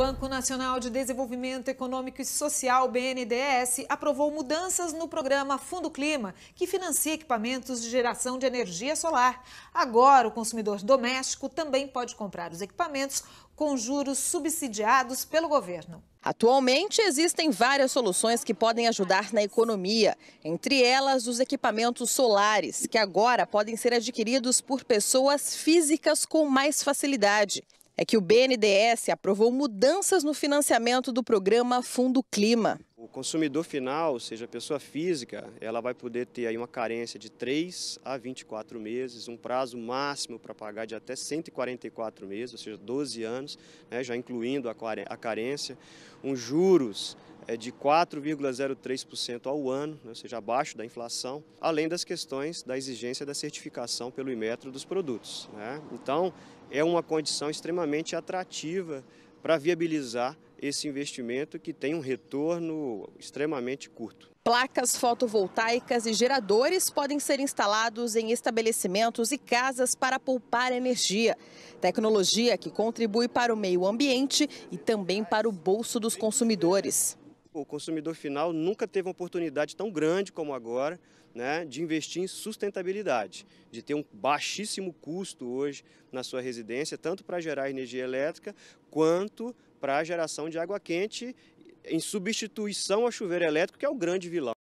Banco Nacional de Desenvolvimento Econômico e Social, BNDES, aprovou mudanças no programa Fundo Clima, que financia equipamentos de geração de energia solar. Agora, o consumidor doméstico também pode comprar os equipamentos com juros subsidiados pelo governo. Atualmente, existem várias soluções que podem ajudar na economia, entre elas os equipamentos solares, que agora podem ser adquiridos por pessoas físicas com mais facilidade é que o BNDES aprovou mudanças no financiamento do programa Fundo Clima. O consumidor final, ou seja, a pessoa física, ela vai poder ter aí uma carência de 3 a 24 meses, um prazo máximo para pagar de até 144 meses, ou seja, 12 anos, né, já incluindo a carência, uns juros é de 4,03% ao ano, né, ou seja, abaixo da inflação, além das questões da exigência da certificação pelo Imetro dos produtos. Né? Então, é uma condição extremamente atrativa para viabilizar esse investimento que tem um retorno extremamente curto. Placas fotovoltaicas e geradores podem ser instalados em estabelecimentos e casas para poupar energia. Tecnologia que contribui para o meio ambiente e também para o bolso dos consumidores. O consumidor final nunca teve uma oportunidade tão grande como agora né, de investir em sustentabilidade, de ter um baixíssimo custo hoje na sua residência, tanto para gerar energia elétrica quanto para a geração de água quente em substituição ao chuveiro elétrico, que é o grande vilão.